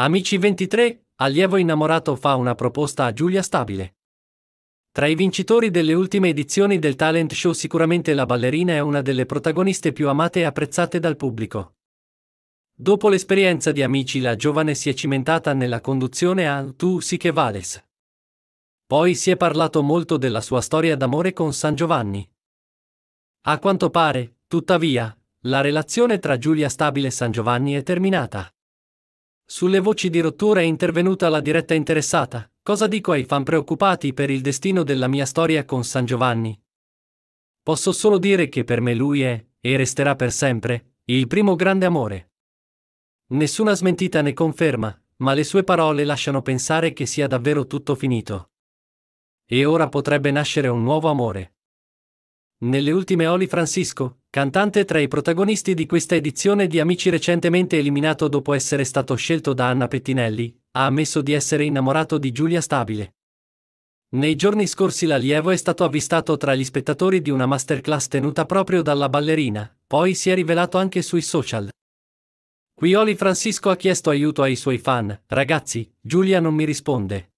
Amici 23, allievo innamorato fa una proposta a Giulia Stabile. Tra i vincitori delle ultime edizioni del talent show sicuramente la ballerina è una delle protagoniste più amate e apprezzate dal pubblico. Dopo l'esperienza di Amici la giovane si è cimentata nella conduzione a Tu sì che vales. Poi si è parlato molto della sua storia d'amore con San Giovanni. A quanto pare, tuttavia, la relazione tra Giulia Stabile e San Giovanni è terminata. Sulle voci di rottura è intervenuta la diretta interessata. Cosa dico ai fan preoccupati per il destino della mia storia con San Giovanni? Posso solo dire che per me lui è, e resterà per sempre, il primo grande amore. Nessuna smentita ne conferma, ma le sue parole lasciano pensare che sia davvero tutto finito. E ora potrebbe nascere un nuovo amore. Nelle ultime oli Francisco, cantante tra i protagonisti di questa edizione di Amici recentemente eliminato dopo essere stato scelto da Anna Pettinelli, ha ammesso di essere innamorato di Giulia Stabile. Nei giorni scorsi l'allievo è stato avvistato tra gli spettatori di una masterclass tenuta proprio dalla ballerina, poi si è rivelato anche sui social. Qui Oli Francisco ha chiesto aiuto ai suoi fan, ragazzi, Giulia non mi risponde.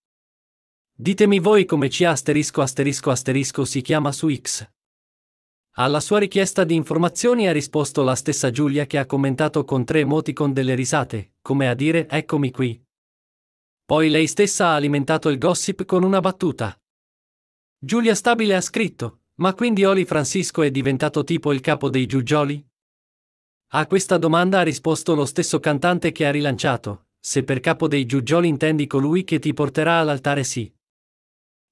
Ditemi voi come ci asterisco asterisco asterisco si chiama su X. Alla sua richiesta di informazioni ha risposto la stessa Giulia che ha commentato con tre emoticon delle risate, come a dire eccomi qui. Poi lei stessa ha alimentato il gossip con una battuta. Giulia Stabile ha scritto, ma quindi Oli Francisco è diventato tipo il capo dei giugioli? A questa domanda ha risposto lo stesso cantante che ha rilanciato, se per capo dei giugioli intendi colui che ti porterà all'altare sì.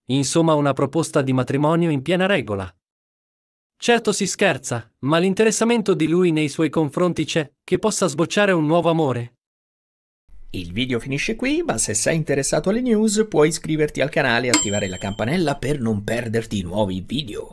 Insomma una proposta di matrimonio in piena regola. Certo si scherza, ma l'interessamento di lui nei suoi confronti c'è, che possa sbocciare un nuovo amore. Il video finisce qui, ma se sei interessato alle news puoi iscriverti al canale e attivare la campanella per non perderti nuovi video.